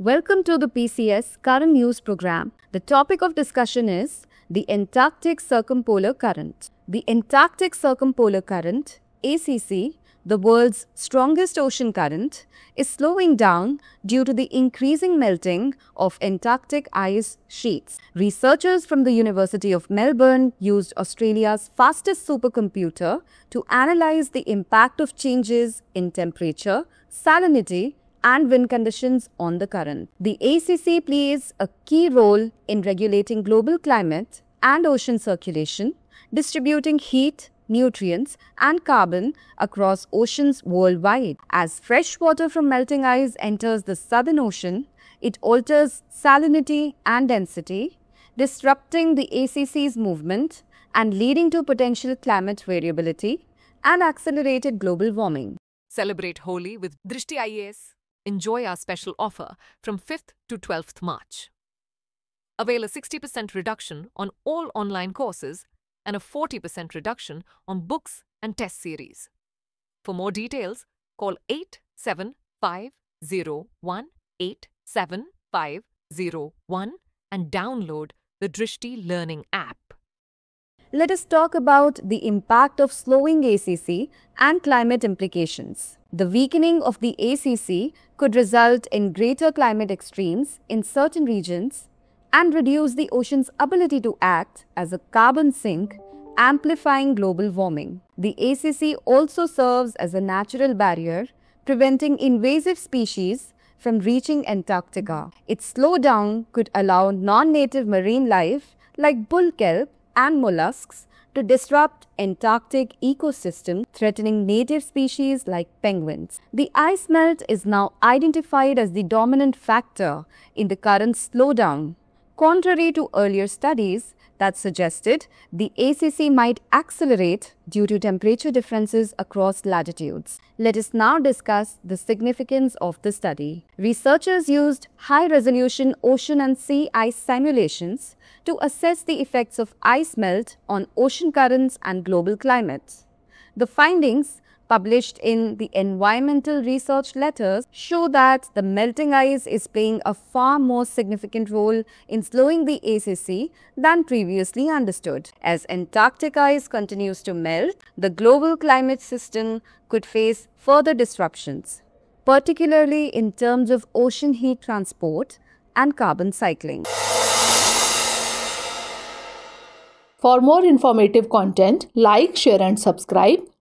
Welcome to the PCS Current News Program. The topic of discussion is the Antarctic Circumpolar Current. The Antarctic Circumpolar Current, ACC, the world's strongest ocean current, is slowing down due to the increasing melting of Antarctic ice sheets. Researchers from the University of Melbourne used Australia's fastest supercomputer to analyze the impact of changes in temperature, salinity, and wind conditions on the current. The ACC plays a key role in regulating global climate and ocean circulation, distributing heat, nutrients, and carbon across oceans worldwide. As fresh water from melting ice enters the Southern Ocean, it alters salinity and density, disrupting the ACC's movement and leading to potential climate variability and accelerated global warming. Celebrate Holi with Drishti IAS enjoy our special offer from 5th to 12th March. Avail a 60% reduction on all online courses and a 40% reduction on books and test series. For more details, call 8750187501 and download the Drishti Learning app let us talk about the impact of slowing ACC and climate implications. The weakening of the ACC could result in greater climate extremes in certain regions and reduce the ocean's ability to act as a carbon sink, amplifying global warming. The ACC also serves as a natural barrier, preventing invasive species from reaching Antarctica. Its slowdown could allow non-native marine life like bull kelp and mollusks to disrupt Antarctic ecosystem, threatening native species like penguins. The ice melt is now identified as the dominant factor in the current slowdown. Contrary to earlier studies, that suggested the ACC might accelerate due to temperature differences across latitudes. Let us now discuss the significance of the study. Researchers used high-resolution ocean and sea ice simulations to assess the effects of ice melt on ocean currents and global climate. The findings published in the Environmental Research Letters show that the melting ice is playing a far more significant role in slowing the ACC than previously understood. As Antarctic ice continues to melt, the global climate system could face further disruptions, particularly in terms of ocean heat transport and carbon cycling. For more informative content, like, share and subscribe